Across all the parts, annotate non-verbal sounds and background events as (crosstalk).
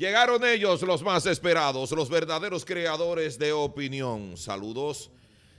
Llegaron ellos los más esperados, los verdaderos creadores de opinión. Saludos.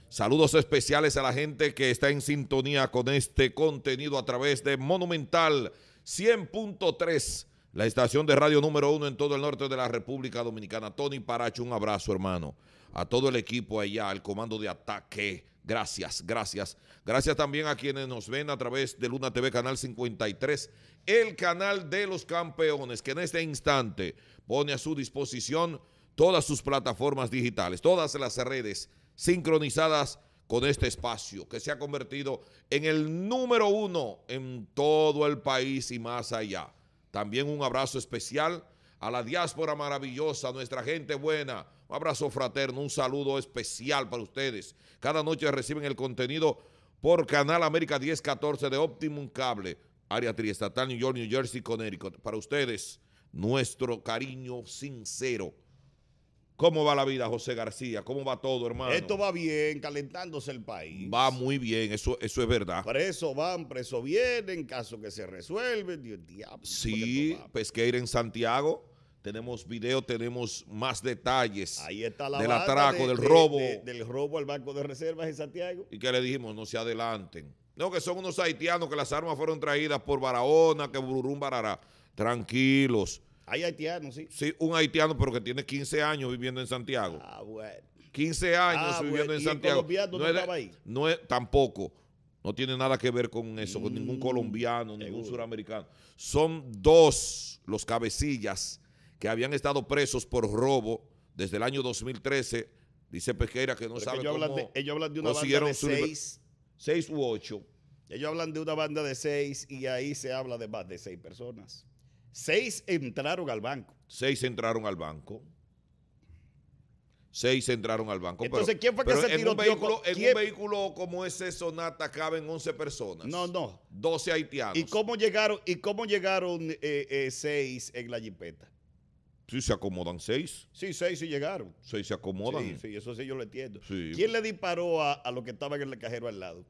Saludos especiales a la gente que está en sintonía con este contenido a través de Monumental 100.3, la estación de radio número uno en todo el norte de la República Dominicana. Tony Paracho, un abrazo, hermano. A todo el equipo allá, al comando de ataque. Gracias, gracias. Gracias también a quienes nos ven a través de Luna TV Canal 53, el canal de los campeones, que en este instante pone a su disposición todas sus plataformas digitales, todas las redes sincronizadas con este espacio que se ha convertido en el número uno en todo el país y más allá. También un abrazo especial a la diáspora maravillosa, nuestra gente buena. Un abrazo fraterno, un saludo especial para ustedes. Cada noche reciben el contenido por Canal América 1014 de Optimum Cable, área triestatal New York, New Jersey, Connecticut. Para ustedes, nuestro cariño sincero. ¿Cómo va la vida, José García? ¿Cómo va todo, hermano? Esto va bien, calentándose el país. Va muy bien, eso, eso es verdad. Presos van, presos vienen, caso que se resuelven, Dios diablo. Sí, Pesqueira en Santiago. Tenemos video, tenemos más detalles Ahí está la del atraco, del robo. del robo al Banco de Reservas en Santiago. ¿Y qué le dijimos? No se adelanten. No, que son unos haitianos que las armas fueron traídas por Barahona, que Bururum Barará tranquilos. Hay haitianos, sí. Sí, un haitiano, pero que tiene 15 años viviendo en Santiago. 15 ah, años ah, viviendo en Santiago. no, estaba ahí? tampoco. No tiene nada que ver con eso, con ningún mm, colombiano, ningún suramericano. Son dos los cabecillas que habían estado presos por robo desde el año 2013. Dice Pequeira que no pero sabe cómo ellos hablan de una banda de seis, seis u ocho. Ellos hablan de una banda de seis y ahí se habla de más de seis personas. Seis entraron al banco. Seis entraron al banco. Seis entraron al banco. Entonces, ¿quién fue que se tiró? En, un vehículo, en un vehículo como ese Sonata caben 11 personas. No, no. 12 haitianos. ¿Y cómo llegaron, y cómo llegaron eh, eh, seis en la jipeta? Sí, se acomodan seis. Sí, seis sí llegaron. Seis se acomodan. Sí, sí eso sí yo lo entiendo. ¿Quién le disparó a, a lo que estaba en el cajero al lado?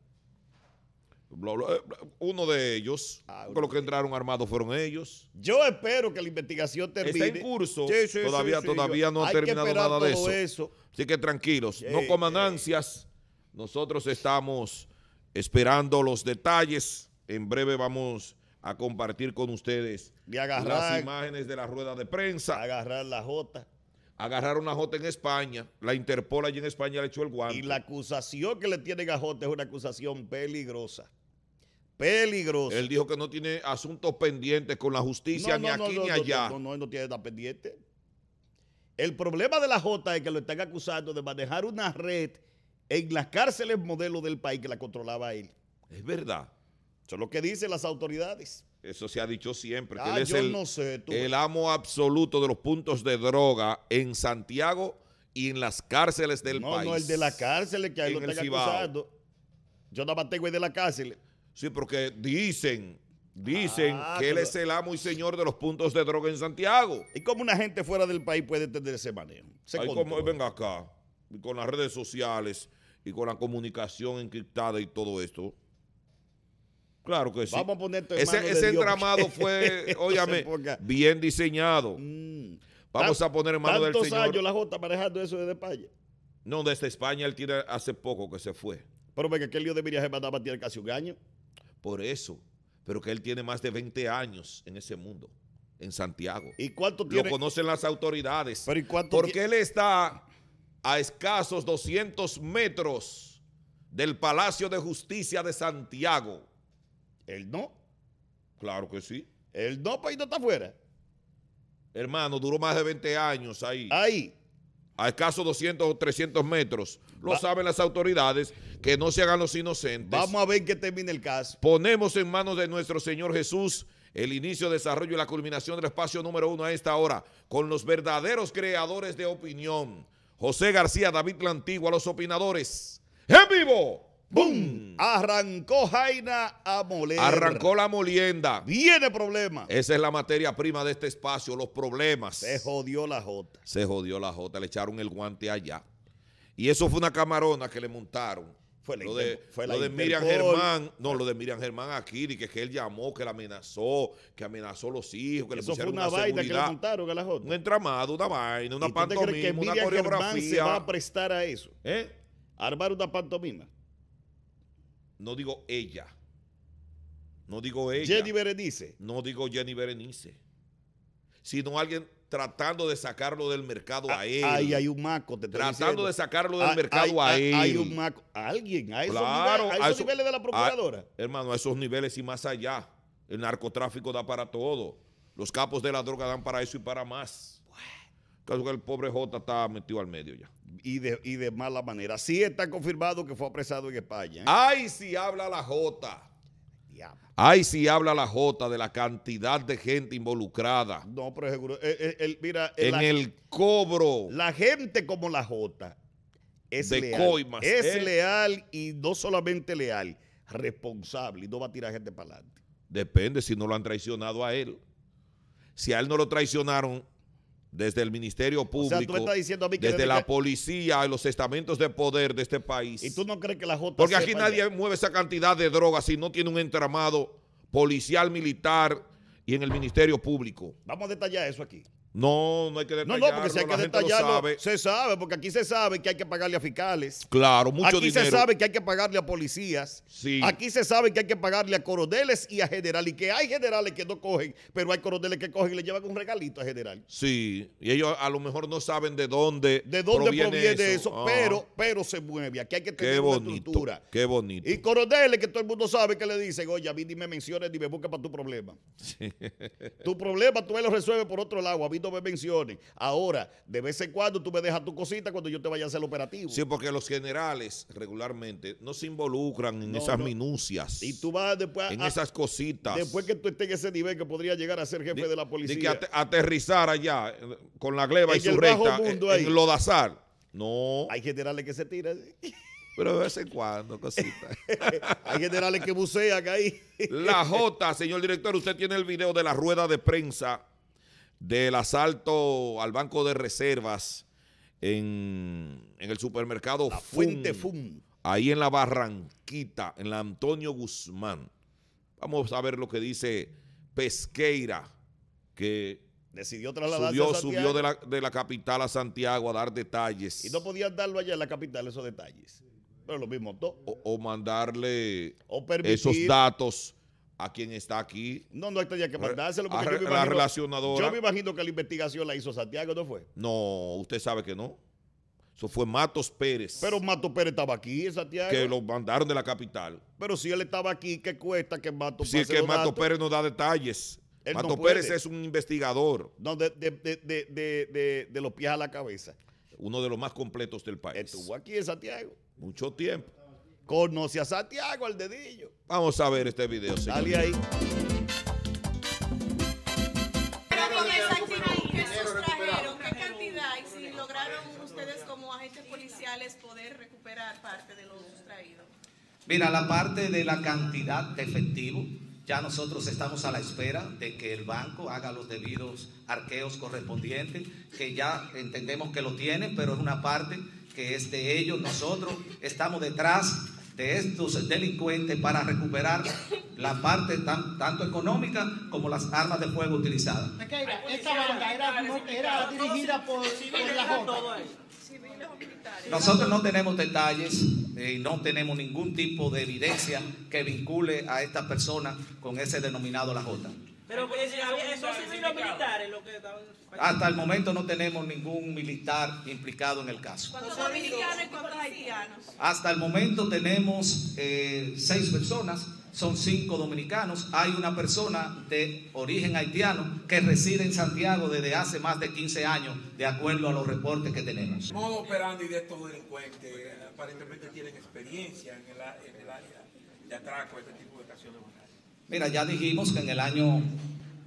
Eh, Uno de ellos, ah, con los que entraron armados fueron ellos. Yo espero que la investigación termine. Está en curso. todavía todavía no ha terminado nada de eso. Así que tranquilos, no coman ansias. Nosotros estamos esperando los detalles. En breve vamos a compartir con ustedes las imágenes de la rueda de prensa. Agarrar la J. agarrar una J en España, la Interpol allí en España le echó el guante. Y la acusación que le tiene a J es una acusación peligrosa peligroso. Él dijo que no tiene asuntos pendientes con la justicia ni aquí ni allá. No, no, no, no tiene nada pendiente. El problema de la J es que lo están acusando de manejar una red en las cárceles modelo del país que la controlaba él. Es verdad. Eso es lo que dicen las autoridades. Eso se ha dicho siempre, ah, que él es el, no sé, el amo absoluto de los puntos de droga en Santiago y en las cárceles del país. No, no, el de las cárceles que ahí lo están acusando. Yo nada más tengo el de la cárcel. Sí, porque dicen, dicen ah, que él es el amo y señor de los puntos de droga en Santiago. ¿Y cómo una gente fuera del país puede entender ese manejo? Se como, venga acá, con las redes sociales y con la comunicación encriptada y todo esto. Claro que sí. Vamos a poner Ese, ese entramado (laughs) fue, óyame, bien diseñado. Mm. Vamos a poner en manos del Señor. ¿Cuántos años la J manejando eso desde España? No, desde España él tiene hace poco que se fue. Pero venga, que el lío de Miriam mandaba tiene casi un año por eso, pero que él tiene más de 20 años en ese mundo, en Santiago. ¿Y cuánto tiene? Lo conocen las autoridades. ¿Pero qué porque él está a escasos 200 metros del Palacio de Justicia de Santiago. ¿Él no? Claro que sí. ¿Él no, pues no está afuera? Hermano, duró más de 20 años ahí. Ahí a escasos 200 o 300 metros. Lo saben las autoridades, que no se hagan los inocentes. Vamos a ver que termine el caso. Ponemos en manos de nuestro Señor Jesús el inicio, desarrollo y la culminación del espacio número uno a esta hora, con los verdaderos creadores de opinión. José García, David Lantigua, los opinadores. ¡En vivo! ¡Bum! Mm. Arrancó Jaina a moler. Arrancó la molienda. Viene problema. Esa es la materia prima de este espacio, los problemas. Se jodió la jota. Se jodió la jota, le echaron el guante allá. Y eso fue una camarona que le montaron. Fue lo de, de Miriam Germán, no, lo de Miriam Germán aquí, que, que él llamó, que la amenazó, que amenazó a los hijos, que le pusieron fue una, vaina que le montaron a la Jota. Un entramado, una vaina, una pantomima, tú te crees que Miriam Germán se va a prestar a eso? ¿Eh? armar una pantomima. No digo ella. No digo ella. Jenny Berenice. No digo Jenny Berenice. Sino alguien tratando de sacarlo del mercado ah, a, él. hay un maco. tratando de sacarlo del ah, mercado a, ah, él. Hay un maco. alguien. esos, niveles de la procuradora. hermano, a esos niveles y más allá. El narcotráfico da para todo. Los capos de la droga dan para eso y para más que el pobre J está metido al medio ya. Y de, de mala manera. Sí está confirmado que fue apresado en España. ¿eh? ¡Ay, si habla la J! Ay, si habla la J de la cantidad de gente involucrada. No, pero seguro. Eh, eh, mira, en el cobro. La gente como la J es es leal y no solamente leal, responsable y no va a tirar gente para adelante. Depende si no lo han traicionado a él. Si a él no lo traicionaron, desde el Ministerio Público, desde la policía, los estamentos de poder de este país. ¿Y tú no crees que la Porque aquí nadie mueve esa cantidad de drogas si no tiene un entramado policial, militar y en el Ministerio Público. Vamos a detallar eso aquí. No, no hay que detallarlo. No, no, porque si hay que detallarlo, se sabe, porque aquí se sabe que hay que pagarle a fiscales. Claro, mucho aquí se sabe que hay que pagarle a policías. Sí. Aquí se sabe que hay que pagarle a coroneles y a generales. Y que hay generales que no cogen, pero hay coroneles que cogen y le llevan un regalito a general. Sí, y ellos a lo mejor no saben de dónde De dónde proviene, eso, ah. pero, pero se mueve. Aquí hay que tener una estructura. Qué bonito. Y coroneles que todo el mundo sabe que le dicen, oye, a mí ni me menciones ni me busques para tu problema. (laughs) Tu problema tú me lo resuelves por otro lado, a mí me menciones. Ahora, de vez en cuando tú me dejas tu cosita cuando yo te vaya a hacer el operativo. Sí, porque los generales regularmente no se involucran en esas minucias. Y tú vas después En esas cositas. Después que tú estés en ese nivel que podría llegar a ser jefe de, la policía. Y que aterrizar allá con la gleba y su recta en, Lodazar. No. Hay generales que se tiran. Pero de vez en cuando, cosita. (laughs) Hay generales que bucean ahí. La J, señor director, usted tiene el video de la rueda de prensa del asalto al banco de reservas en, el supermercado Fuente ahí en la Barranquita, en la Antonio Guzmán. Vamos a ver lo que dice Pesqueira, que decidió trasladarse subió, subió de la, capital a Santiago a dar detalles. Y no podían darlo allá en la capital esos detalles. Pero lo mismo todo. O, mandarle esos datos a quien está aquí. No, no ya este que mandárselo. Porque la relacionadora. yo me imagino que la investigación la hizo Santiago, ¿no fue? No, usted sabe que no. Eso fue Matos Pérez. Pero Matos Pérez estaba aquí en Santiago. Que lo mandaron de la capital. Pero si él estaba aquí, ¿qué cuesta que Matos Pérez? Si es que Matos Pérez no da detalles. Matos Pérez es un investigador. No, de, de, de, de, los pies a la cabeza. Uno de los más completos del país. Estuvo aquí en Santiago. Mucho tiempo. Conoce a Santiago al dedillo. Vamos a ver este video, señor. ahí. policiales poder recuperar Mira, la parte de la cantidad de efectivo, ya nosotros estamos a la espera de que el banco haga los debidos arqueos correspondientes, que ya entendemos que lo tienen, pero es una parte que es de ellos. Nosotros estamos detrás de estos delincuentes para recuperar la parte tanto económica como las armas de fuego utilizadas. era, dirigida por, la Nosotros no tenemos detalles, eh, y no tenemos ningún tipo de evidencia que vincule a esta persona con ese denominado la Jota. Pero que, pues, si eso sí militares lo que Hasta el momento no tenemos ningún militar implicado en el caso. ¿Cuántos dominicanos y cuántos haitianos? Hasta el momento tenemos eh, seis personas, son cinco dominicanos. Hay una persona de origen haitiano que reside en Santiago desde hace más de 15 años, de acuerdo a los reportes que tenemos. Modo operandi de estos delincuentes, eh, aparentemente tienen experiencia en el, área de atraco, este tipo de ocasiones. Mira, ya dijimos que en el año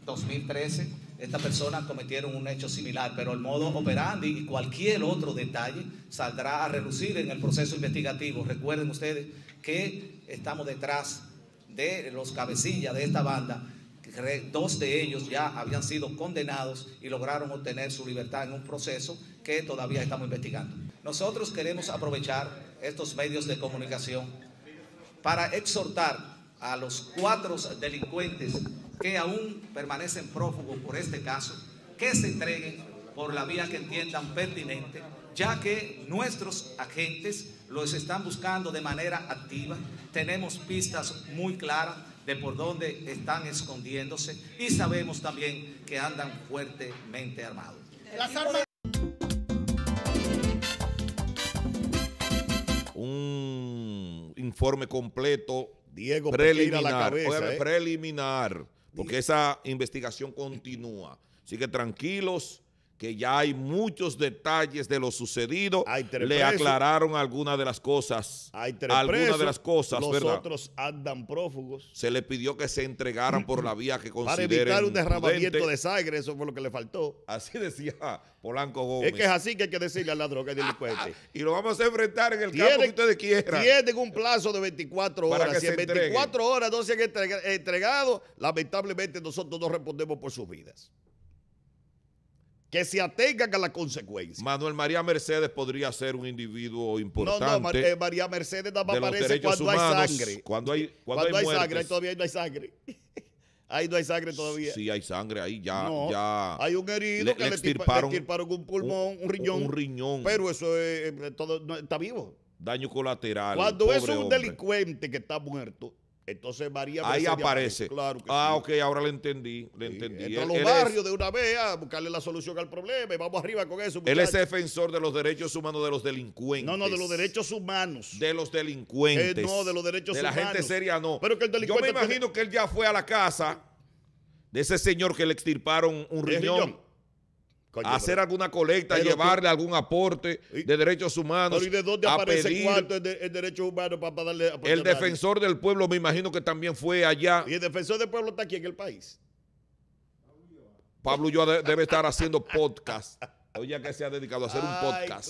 2013 esta persona cometieron un hecho similar, pero el modo operandi y cualquier otro detalle saldrá a relucir en el proceso investigativo. Recuerden ustedes que estamos detrás de los cabecillas de esta banda. Dos de ellos ya habían sido condenados y lograron obtener su libertad en un proceso que todavía estamos investigando. Nosotros queremos aprovechar estos medios de comunicación para exhortar a los cuatro delincuentes que aún permanecen prófugos por este caso, que se entreguen por la vía que entiendan pertinente, ya que nuestros agentes los están buscando de manera activa, tenemos pistas muy claras de por dónde están escondiéndose y sabemos también que andan fuertemente armados. Un informe completo Diego preliminar, ¿eh? Preliminar, porque esa investigación continúa. Así que tranquilos, que ya hay muchos detalles de lo sucedido. Le aclararon algunas de las cosas. algunas de las cosas, Los otros andan prófugos. Se le pidió que se entregaran por la vía que consideren Para evitar un derramamiento de sangre, eso fue lo que le faltó. Así decía Polanco Gómez. Es que es así que hay que decirle a la droga y delincuente. (laughs) y lo vamos a enfrentar en el campo que ustedes quieran. Tienen un plazo de 24 horas. si en 24 horas no se han entregado, lamentablemente nosotros no respondemos por sus vidas que se atengan a las consecuencias. Manuel María Mercedes podría ser un individuo importante. No, no, eh, María Mercedes nada más aparece cuando hay sangre. Cuando hay, cuando, sangre, ahí todavía no hay sangre. (laughs) Ahí no hay sangre todavía. Sí, hay sangre ahí, ya. ya hay un herido que le, le, un pulmón, un, riñón. Un riñón. Pero eso eh, está vivo. Daño colateral. Cuando es un delincuente que está muerto, entonces María Ahí aparece. ah, ok, ahora le entendí. Le a los barrios de una vez a buscarle la solución al problema y vamos arriba con eso. Él es defensor de los derechos humanos de los delincuentes. No, no, de los derechos humanos. De los delincuentes. Eh, no, de los derechos humanos. De la gente seria no. Yo me imagino que él ya fue a la casa de ese señor que le extirparon un riñón hacer alguna colecta, llevarle algún aporte de derechos humanos. Pero ¿y de dónde aparece el, derecho humano para, darle darle El defensor del pueblo, me imagino que también fue allá. ¿Y el defensor del pueblo está aquí en el país? Pablo Ulloa debe estar haciendo podcast. Oye, que se ha dedicado a hacer un podcast.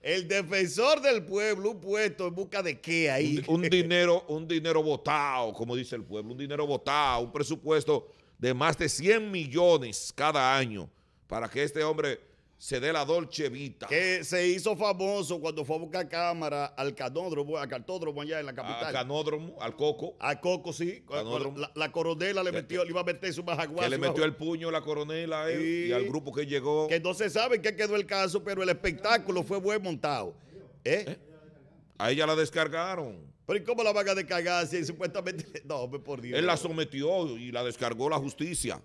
El defensor del pueblo, un puesto en busca de qué ahí. Un, dinero, un dinero votado, como dice el pueblo, un dinero votado, un presupuesto de más de 100 millones cada año para que este hombre se dé la Dolce Vita. Que se hizo famoso cuando fue a buscar cámara al canódromo, al cartódromo allá en la capital. Al canódromo, al coco. Al coco, sí. La, coronela le metió, le iba a meter su majaguas. le metió el puño a la coronela eh, y al grupo que llegó. Que no se sabe qué quedó el caso, pero el espectáculo fue buen montado. ¿Eh? ¿Eh? A ella la descargaron. Pero ¿y cómo la van a descargar si supuestamente... (laughs) No, por Dios. Él la sometió y la descargó la justicia.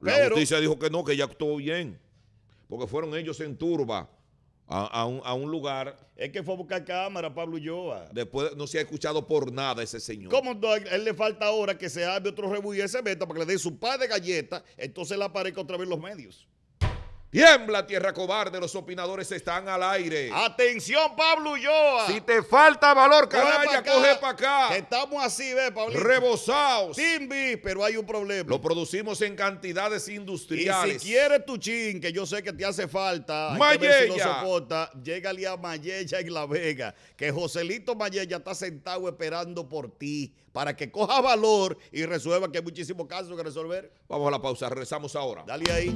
La justicia dijo que no, que ya actuó bien. Porque fueron ellos en turba a, un, lugar. Es que fue a buscar cámara, Pablo Ulloa. Después no se ha escuchado por nada ese señor. ¿Cómo no? él le falta ahora que se abre otro rebuy y ese meta para que le dé su par de galletas? Entonces le aparezca otra vez los medios. Tiembla tierra cobarde, los opinadores están al aire. Atención, Pablo Ulloa. Si te falta valor, canalla, coge para acá. Estamos así, ve, Pablo. Rebosados. Timbi, pero hay un problema. Lo producimos en cantidades industriales. Y si quieres tu chin, que yo sé que te hace falta, Mayella. si soporta, llégale a Mayella en La Vega, que Joselito Mayella está sentado esperando por ti para que coja valor y resuelva que hay muchísimos casos que resolver. Vamos a la pausa, regresamos ahora. Dale ahí.